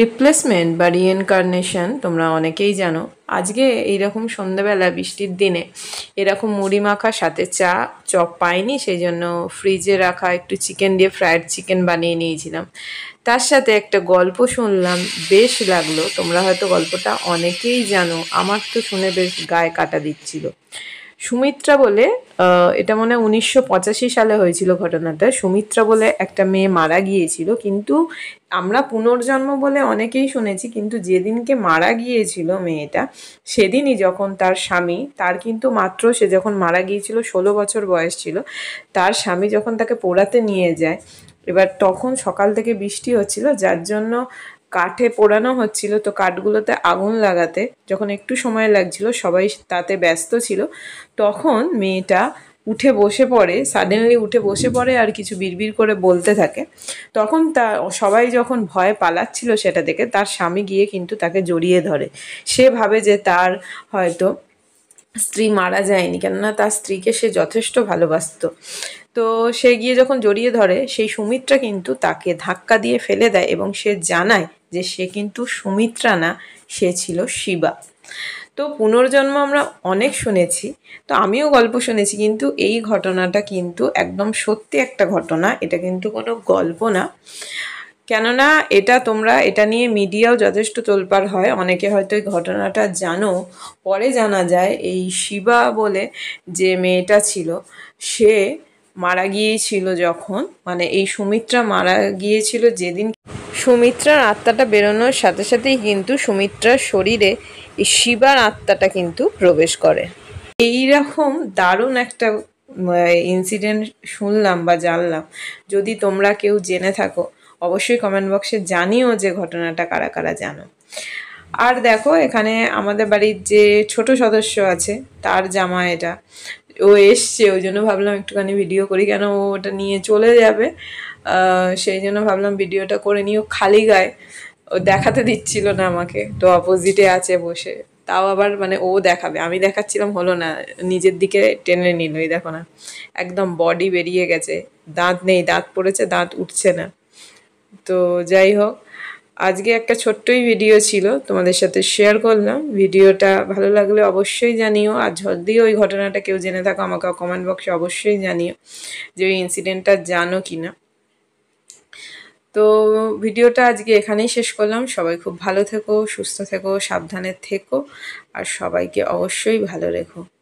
replacement বা রিএনকার্নেশন তোমরা অনেকেই জানো আজকে এইরকম সন্ধেবেলা বৃষ্টির দিনে এরকম মুড়ি মাখা সাথে চা চপ পাইনি সেই জন্য ফ্রিজে রাখা একটু চিকেন দিয়ে ফ্রায়েড চিকেন বানিয়ে নিয়েছিলাম তার সাথে একটা গল্প শুনলাম বেশ লাগলো তোমরা হয়তো গল্পটা অনেকেই জানো আমার তো শুনে বেশ গায়ে কাটা দিচ্ছিল সুমিত্রা বলে এটা মনে হয় উনিশশো সালে হয়েছিল ঘটনাটা সুমিত্রা বলে একটা মেয়ে মারা গিয়েছিল কিন্তু আমরা পুনর্জন্ম বলে অনেকেই শুনেছি কিন্তু যেদিনকে মারা গিয়েছিল মেয়েটা সেদিনই যখন তার স্বামী তার কিন্তু মাত্র সে যখন মারা গিয়েছিল ষোলো বছর বয়স ছিল তার স্বামী যখন তাকে পোড়াতে নিয়ে যায় এবার তখন সকাল থেকে বৃষ্টি হচ্ছিল যার জন্য কাঠে পোড়ানো হচ্ছিল তো কাঠগুলোতে আগুন লাগাতে যখন একটু সময় লাগছিল সবাই তাতে ব্যস্ত ছিল তখন মেয়েটা উঠে বসে পড়ে সাডেনলি উঠে বসে পড়ে আর কিছু বিড়বিড় করে বলতে থাকে তখন তা সবাই যখন ভয় পালাচ্ছিল সেটা দেখে তার স্বামী গিয়ে কিন্তু তাকে জড়িয়ে ধরে সে ভাবে যে তার হয়তো স্ত্রী মারা যায়নি কেননা তার স্ত্রীকে সে যথেষ্ট ভালোবাসত তো সে গিয়ে যখন জড়িয়ে ধরে সেই সুমিত্রা কিন্তু তাকে ধাক্কা দিয়ে ফেলে দেয় এবং সে জানায় যে সে কিন্তু সুমিত্রা না সে ছিল শিবা তো পুনর্জন্ম আমরা অনেক শুনেছি তো আমিও গল্প শুনেছি কিন্তু এই ঘটনাটা কিন্তু একদম সত্যি একটা ঘটনা এটা কিন্তু কোনো গল্প না কেননা এটা তোমরা এটা নিয়ে মিডিয়াও যথেষ্ট তোলপাড় হয় অনেকে হয়তো এই ঘটনাটা জানো পরে জানা যায় এই শিবা বলে যে মেয়েটা ছিল সে মারা গিয়েছিল যখন মানে এই সুমিত্রা মারা গিয়েছিল যেদিন সুমিত্রার আত্মাটা বেরোনোর সাথে সাথেই কিন্তু সুমিত্রার শরীরে এই শিবার আত্মাটা কিন্তু প্রবেশ করে এইরকম দারুণ একটা ইনসিডেন্ট শুনলাম বা জানলাম যদি তোমরা কেউ জেনে থাকো অবশ্যই কমেন্ট বক্সে জানিও যে ঘটনাটা কারা কারা জানো আর দেখো এখানে আমাদের বাড়ির যে ছোট সদস্য আছে তার জামা এটা ও এসছে ওই জন্য ভাবলাম একটুখানি ভিডিও করি কেন ও ওটা নিয়ে চলে যাবে সেই জন্য ভাবলাম ভিডিওটা করে নিও খালি গায়ে ও দেখাতে দিচ্ছিল না আমাকে তো অপোজিটে আছে বসে তাও আবার মানে ও দেখাবে আমি দেখাচ্ছিলাম হলো না নিজের দিকে টেনে নিল এই দেখো না একদম বডি বেরিয়ে গেছে দাঁত নেই দাঁত পড়েছে দাঁত উঠছে না তো যাই হোক আজকে একটা ছোট্টই ভিডিও ছিল তোমাদের সাথে শেয়ার করলাম ভিডিওটা ভালো লাগলে অবশ্যই জানিও আর যদি ওই ঘটনাটা কেউ জেনে থাকো আমাকে কমেন্ট বক্সে অবশ্যই জানিও যে ওই ইনসিডেন্টটা জানো কি না তো ভিডিওটা আজকে এখানেই শেষ করলাম সবাই খুব ভালো থেকো সুস্থ থেকো সাবধানে থেকো আর সবাইকে অবশ্যই ভালো রেখো